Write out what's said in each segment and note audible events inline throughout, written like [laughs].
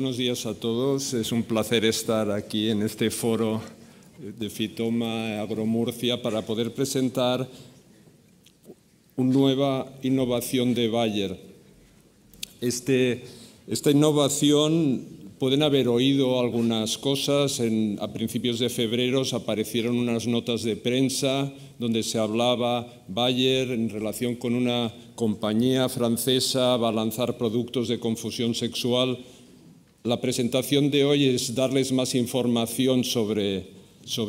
Buenos días a todos. Es un placer estar aquí en este foro de Fitoma Agromurcia para poder presentar una nueva innovación de Bayer. Este, esta innovación, pueden haber oído algunas cosas. a principios de febrero aparecieron unas notas de prensa donde se hablaba Bayer en relación con una compañía francesa va a lanzar productos de confusión sexual la presentación de hoy es darles más información sobre,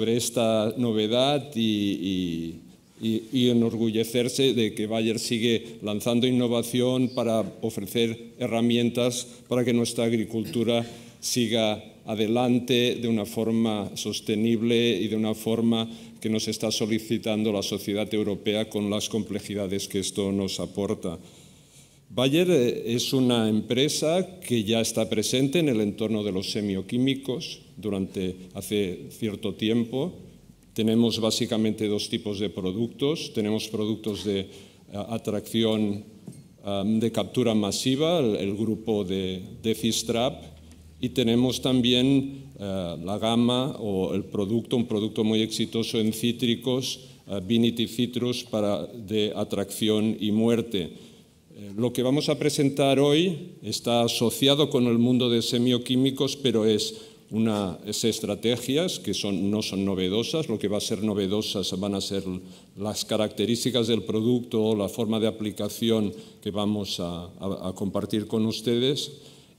esta novedad y, y, enorgullecerse de que Bayer sigue lanzando innovación para ofrecer herramientas para que nuestra agricultura siga adelante de una forma sostenible y de una forma que nos está solicitando la sociedad europea con las complejidades que esto nos aporta. Bayer eh, es una empresa que ya está presente en el entorno de los semioquímicos durante hace cierto tiempo. Tenemos básicamente dos tipos de productos. Tenemos productos de eh, atracción de captura masiva, el, grupo de, Defistrap, y tenemos también eh, la gama o el producto, un producto muy exitoso en cítricos, Vinity Citrus, de atracción y muerte eh, lo que vamos a presentar hoy está asociado con el mundo de semioquímicos, pero es unas estrategias que son, no son novedosas. Lo que va a ser novedosas van a ser las características del producto o la forma de aplicación que vamos a, compartir con ustedes.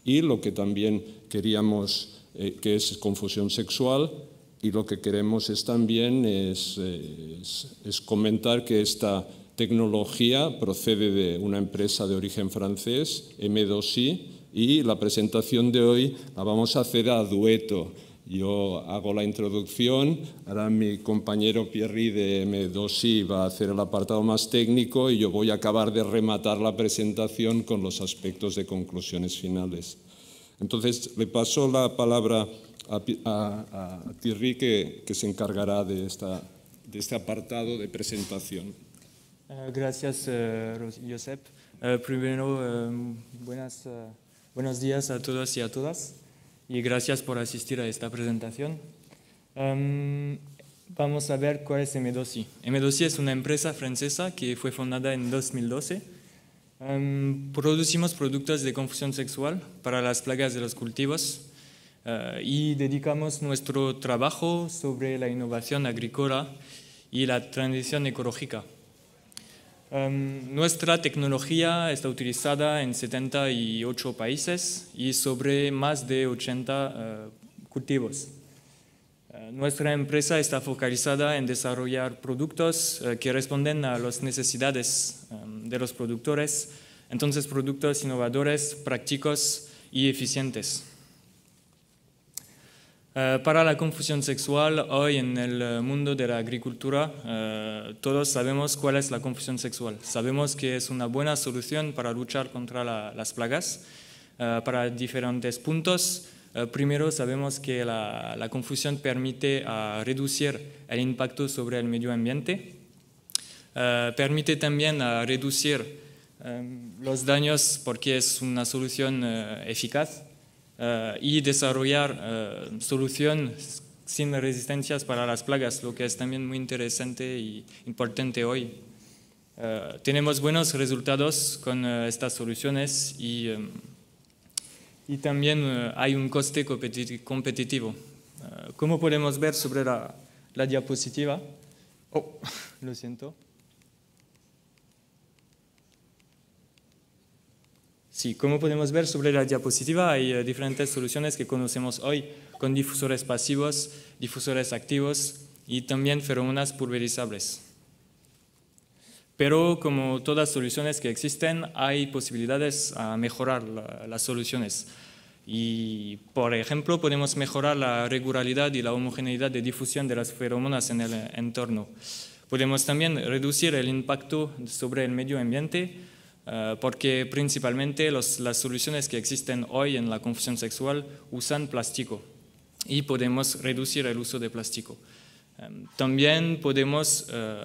Y lo que también queríamos, eh, que es confusión sexual, y lo que queremos es también es eh, comentar que esta tecnología procede de una empresa de origen francés, M2i, y la presentación de hoy la vamos a hacer a dueto. Yo hago la introducción, ahora mi compañero Pierri de M2i va a hacer el apartado más técnico y yo voy a acabar de rematar la presentación con los aspectos de conclusiones finales. Entonces, le paso la palabra a, a, que, se encargará de, de este apartado de presentación. Eh, gracias, eh, Josep. Eh, primero, buenas, buenos días a todos y a todas y gracias por asistir a esta presentación. Em, vamos a ver cuál es m 2 m 2 es una empresa francesa que fue fundada en 2012. Em, producimos productos de confusión sexual para las plagas de los cultivos y dedicamos nuestro trabajo sobre la innovación agrícola y la transición ecológica. Em, nuestra tecnología está utilizada en 78 países y sobre más de 80 eh, cultivos. Eh, nuestra empresa está focalizada en desarrollar productos eh, que responden a las necesidades em, de los productores, entonces productos innovadores, prácticos y eficientes. Eh, para la confusión sexual, hoy en el eh, mundo de la agricultura, eh, todos sabemos cuál es la confusión sexual. Sabemos que es una buena solución para luchar contra las plagas, para diferentes puntos. primero, sabemos que la, la confusión permite a reducir el impacto sobre el medio ambiente, permite también a reducir los daños porque es una solución eficaz eh, y desarrollar eh, soluciones sin resistencias para las plagas, lo que es también muy interesante y importante hoy. Eh, tenemos buenos resultados con estas soluciones y, y también hay un coste competitivo. como podemos ver sobre la, la diapositiva, oh, [laughs] lo siento. como podemos ver sobre la diapositiva, hay eh, diferentes soluciones que conocemos hoy con difusores pasivos, difusores activos y también feromonas pulverizables. Pero como todas las soluciones que existen, hay posibilidades a mejorar las soluciones. Y, por ejemplo, podemos mejorar la regularidad y la homogeneidad de difusión de las feromonas en el eh, entorno. Podemos también reducir el impacto sobre el medio ambiente eh, porque principalmente las soluciones que existen hoy en la confusión sexual usan plástico y podemos reducir el uso de plástico. Em, también podemos eh,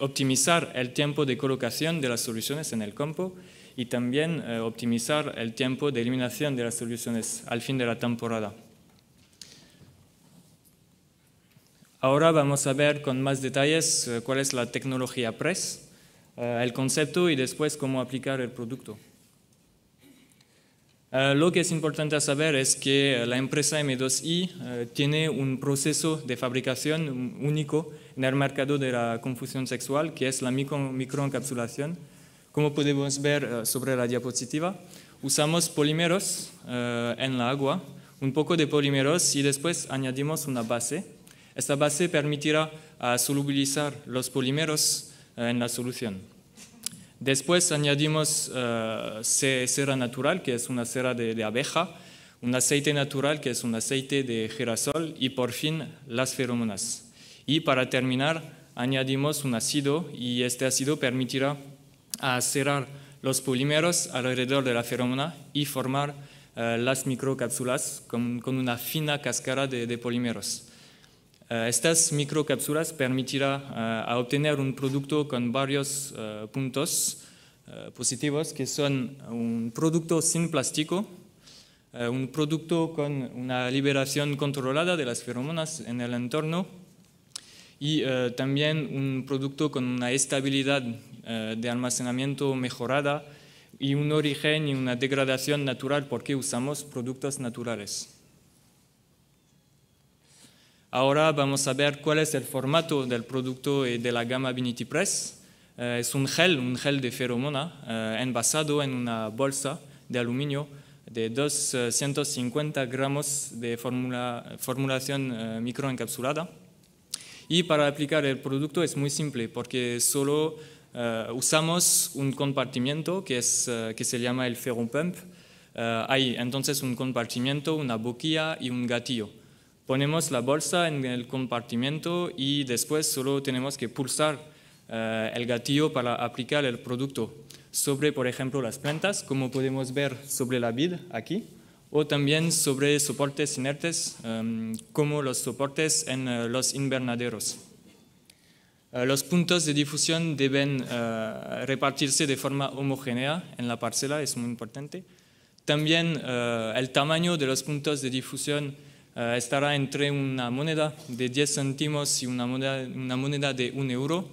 optimizar el tiempo de colocación de las soluciones en el campo y también eh, optimizar el tiempo de eliminación de las soluciones al fin de la temporada. Ahora vamos a ver con más detalles cuál es la tecnología PRESS. Eh, el concepto y después cómo aplicar el producto. Eh, lo que es importante saber es que eh, la empresa M2I tiene un proceso de fabricación único en el mercado de la confusión sexual, que es la micro, microencapsulación. Como podemos ver sobre la diapositiva, usamos polímeros en la agua, un poco de polímeros y después añadimos una base. Esta base permitirá solubilizar los polímeros eh, en la solución. Después añadimos eh, cera natural, que es una cera de, abeja, un aceite natural, que es un aceite de girasol, y por fin las feromonas. Y para terminar, añadimos un ácido, y este ácido permitirá acerar los polímeros alrededor de la feromona y formar eh, las microcápsulas con, una fina cáscara de polímeros. Eh, estas microcápsulas permitirá eh, obtener un producto con varios eh, puntos positivos, que son un producto sin plástico, un producto con una liberación controlada de las feromonas en el entorno y también un producto con una estabilidad de almacenamiento mejorada y un origen y una degradación natural porque usamos productos naturales. Ahora vamos a ver cuál es el formato del producto de la gama Vinity Press. Eh, es un gel, un gel de feromona, eh, envasado en una bolsa de aluminio de 250 eh, gramos de formulación microencapsulada. Y para aplicar el producto es muy simple, porque solo usamos un compartimiento que, que se llama el ferropump. hay entonces un compartimiento, una boquilla y un gatillo ponemos la bolsa en el compartimento y después solo tenemos que pulsar eh, el gatillo para aplicar el producto sobre, por ejemplo, las plantas, como podemos ver sobre la vid aquí, o también sobre soportes inertes, em, como los soportes en eh, los invernaderos. Eh, los puntos de difusión deben repartirse de forma homogénea en la parcela, es muy importante. También el tamaño de los puntos de difusión eh, estará entre una moneda de 10 céntimos y una moneda, de un euro.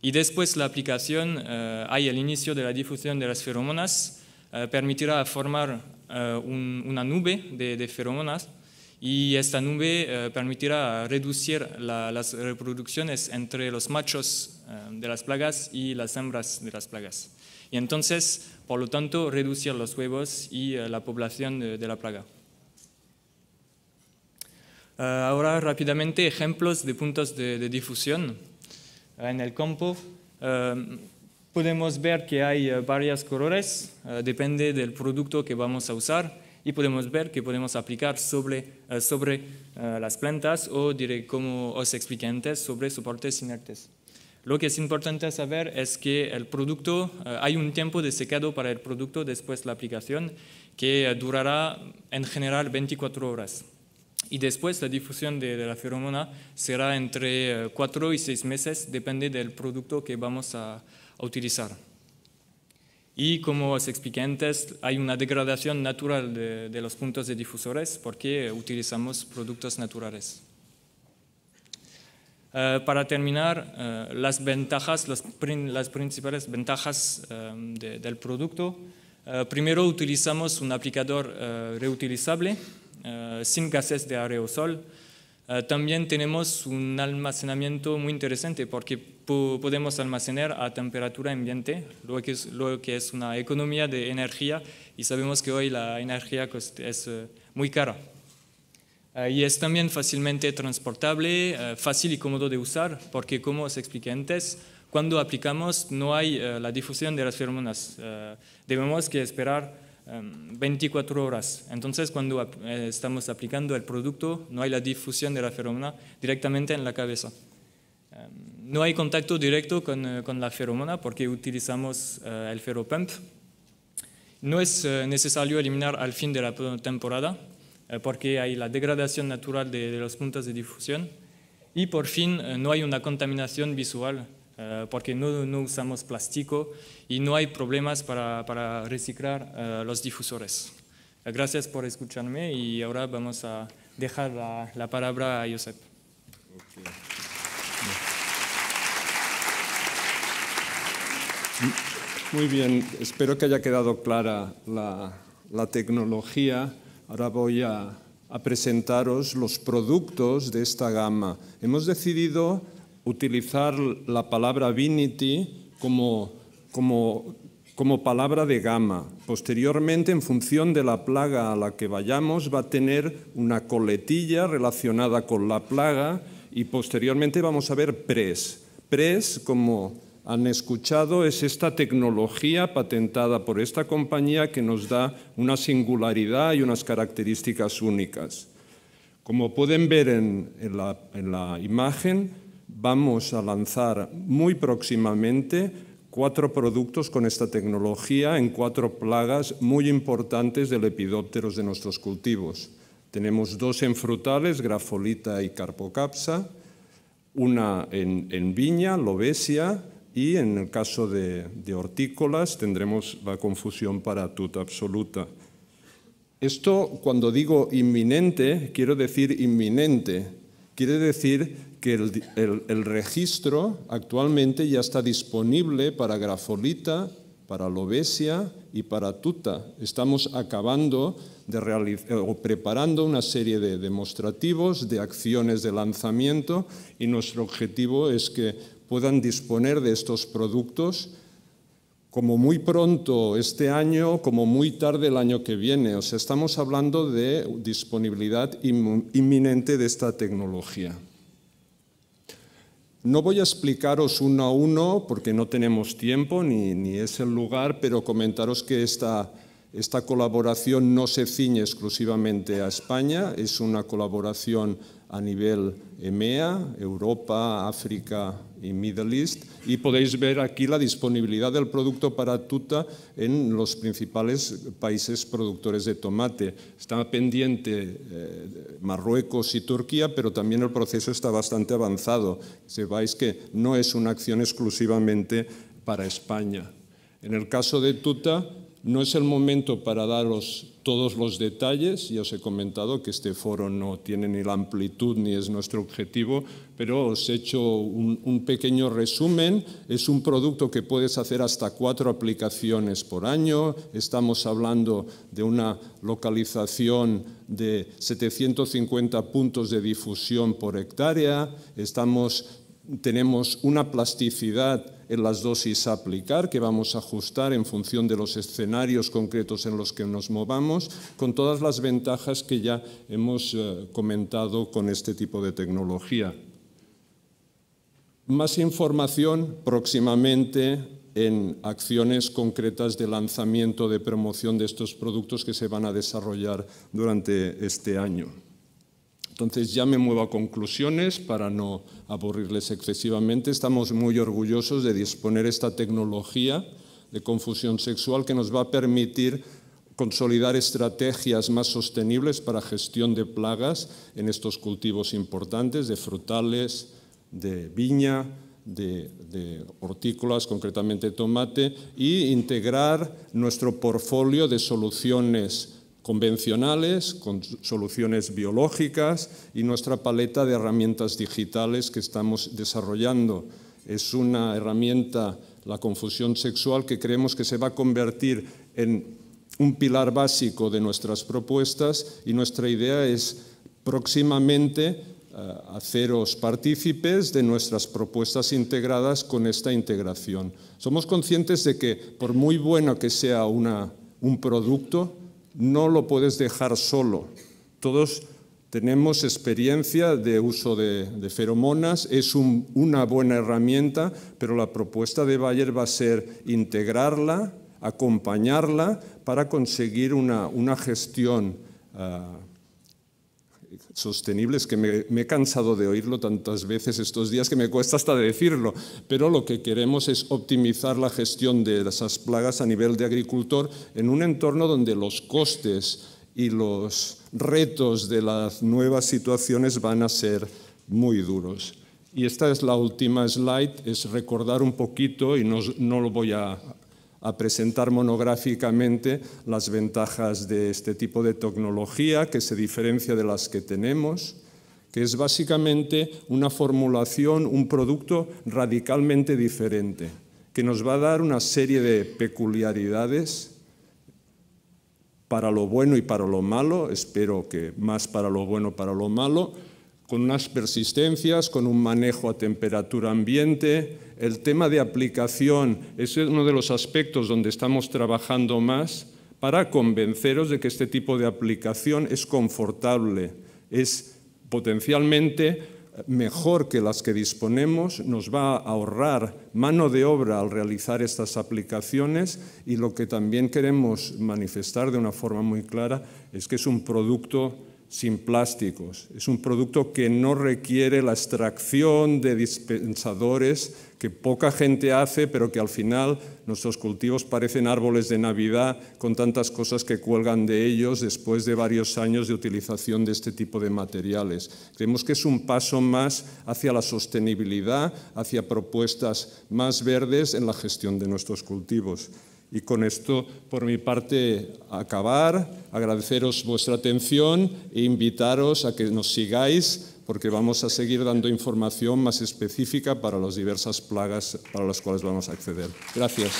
Y después la aplicación, hay eh, el al inicio de la difusión de las feromonas, eh, permitirá formar una nube de, feromonas y esta nube permitirá reducir las reproducciones entre los machos de las plagas y las hembras de las plagas. Y entonces, por lo tanto, reducir los huevos y la población de la plaga. Eh, ahora rápidamente ejemplos de puntos de, difusión eh, en el campo. Eh, podemos ver que hay varias colores, depende del producto que vamos a usar y podemos ver que podemos aplicar sobre, sobre las plantas o como os expliqué antes sobre soportes inertes. Lo que es importante saber es que el producto, hay un tiempo de secado para el producto después de la aplicación que durará en general 24 horas. Y después la difusión de, la feromona será entre eh, cuatro y seis meses, depende del producto que vamos a, utilizar. Y como os expliqué antes, hay una degradación natural de, los puntos de difusores porque utilizamos productos naturales. Eh, para terminar, eh, las ventajas, las, principales ventajas del producto. primero, utilizamos un aplicador reutilizable eh, sin gases de aerosol. Eh, también tenemos un almacenamiento muy interesante porque podemos almacenar a temperatura ambiente, lo que, es, lo que es una economía de energía y sabemos que hoy la energía es eh, muy cara. y es también fácilmente transportable, fácil y cómodo de usar, porque como os expliqué antes, cuando aplicamos no hay la difusión de las feromonas. debemos que esperar 24 em, horas. Entonces, cuando eh, estamos aplicando el producto, no hay la difusión de la feromona directamente en la cabeza. Em, no hay contacto directo con, eh, la feromona porque utilizamos eh, el pump No es necesario eliminar al fin de la temporada porque hay la degradación natural de, de los puntos de difusión. Y por fin, no hay una contaminación visual eh, porque no, usamos plástico y no hay problemas para, reciclar eh, los difusores. Eh, gracias por escucharme y ahora vamos a dejar la, palabra a Josep. Muy bien, espero que haya quedado clara la, tecnología. Ahora voy a presentaros los productos de esta gama. Hemos decidido utilizar la palabra vinity como, palabra de gama. Posteriormente, en función de la plaga a la que vayamos, va a tener una coletilla relacionada con la plaga y posteriormente vamos a ver PRES. PRES, como han escuchado es esta tecnología patentada por esta compañía que nos da una singularidad y unas características únicas. Como pueden ver en la, imagen, vamos a lanzar muy próximamente cuatro productos con esta tecnología en cuatro plagas muy importantes de lepidópteros de nuestros cultivos. Tenemos dos en frutales, grafolita y carpocapsa, una en, viña, lobesia, y en el caso de, hortícolas tendremos la confusión para tuta absoluta. Esto, cuando digo inminente, quiero decir inminente, Quiere decir que el, registro actualmente ya está disponible para grafolita, para lobesia y para tuta. Estamos acabando de eh, o preparando una serie de demostrativos, de acciones de lanzamiento y nuestro objetivo es que puedan disponer de estos productos como muy pronto este año, como muy tarde el año que viene. O sea, estamos hablando de disponibilidad inminente de esta tecnología. No voy a explicaros uno a uno porque no tenemos tiempo ni, es el lugar, pero comentaros que esta, esta colaboración no se ciñe exclusivamente a España, es una colaboración a nivel EMEA, Europa, África, y Middle East y podéis ver aquí la disponibilidad del producto para tuta en los principales países productores de tomate. Está pendiente eh, Marruecos y Turquía, pero también el proceso está bastante avanzado. Sepáis que no es una acción exclusivamente para España. En el caso de tuta, no es el momento para daros todos los detalles, ya os he comentado que este foro no tiene ni la amplitud ni es nuestro objetivo, pero os he hecho un, pequeño resumen. Es un producto que puedes hacer hasta cuatro aplicaciones por año. Estamos hablando de una localización de 750 puntos de difusión por hectárea. tenemos una plasticidad en las dosis a aplicar, que vamos a ajustar en función de los escenarios concretos en los que nos movamos, con todas las ventajas que ya hemos eh, comentado con este tipo de tecnología. Más información próximamente en acciones concretas de lanzamiento, de promoción de estos productos que se van a desarrollar durante este año. Entonces ya me muevo a conclusiones para no aburrirles excesivamente. Estamos muy orgullosos de disponer esta tecnología de confusión sexual que nos va a permitir consolidar estrategias más sostenibles para gestión de plagas en estos cultivos importantes de frutales, de viña, de, de, hortícolas, concretamente tomate, y integrar nuestro portfolio de soluciones convencionales, con soluciones biológicas y nuestra paleta de herramientas digitales que estamos desarrollando. Es una herramienta, la confusión sexual, que creemos que se va a convertir en un pilar básico de nuestras propuestas y nuestra idea es próximamente eh, haceros partícipes de nuestras propuestas integradas con esta integración. Somos conscientes de que por muy bueno que sea un producto, no lo puedes dejar solo. Todos tenemos experiencia de uso de, feromonas, es una buena herramienta, pero la propuesta de Bayer va a ser integrarla, acompañarla para conseguir una, gestión ah, sostenibles, que me, he cansado de oírlo tantas veces estos días que me cuesta hasta decirlo, pero lo que queremos es optimizar la gestión de esas plagas a nivel de agricultor en un entorno donde los costes y los retos de las nuevas situaciones van a ser muy duros. Y esta es la última slide, es recordar un poquito, y no lo voy a a presentar monográficamente las ventajas de este tipo de tecnología que se diferencia de las que tenemos, que es básicamente una formulación, un producto radicalmente diferente, que nos va a dar una serie de peculiaridades para lo bueno y para lo malo, espero que más para lo bueno, para lo malo, con unas persistencias, con un manejo a temperatura ambiente. El tema de aplicación es uno de los aspectos donde estamos trabajando más para convenceros de que este tipo de aplicación es confortable, es potencialmente mejor que las que disponemos, nos va a ahorrar mano de obra al realizar estas aplicaciones y lo que también queremos manifestar de una forma muy clara es que es un producto sin plásticos. Es un producto que no requiere la extracción de dispensadores que poca gente hace, pero que al final nuestros cultivos parecen árboles de Navidad con tantas cosas que cuelgan de ellos después de varios años de utilización de este tipo de materiales. Creemos que es un paso más hacia la sostenibilidad, hacia propuestas más verdes en la gestión de nuestros cultivos. Y con esto, por mi parte, acabar, agradeceros vuestra atención e invitaros a que nos sigáis porque vamos a seguir dando información más específica para las diversas plagas para las cuales vamos a acceder. Gracias.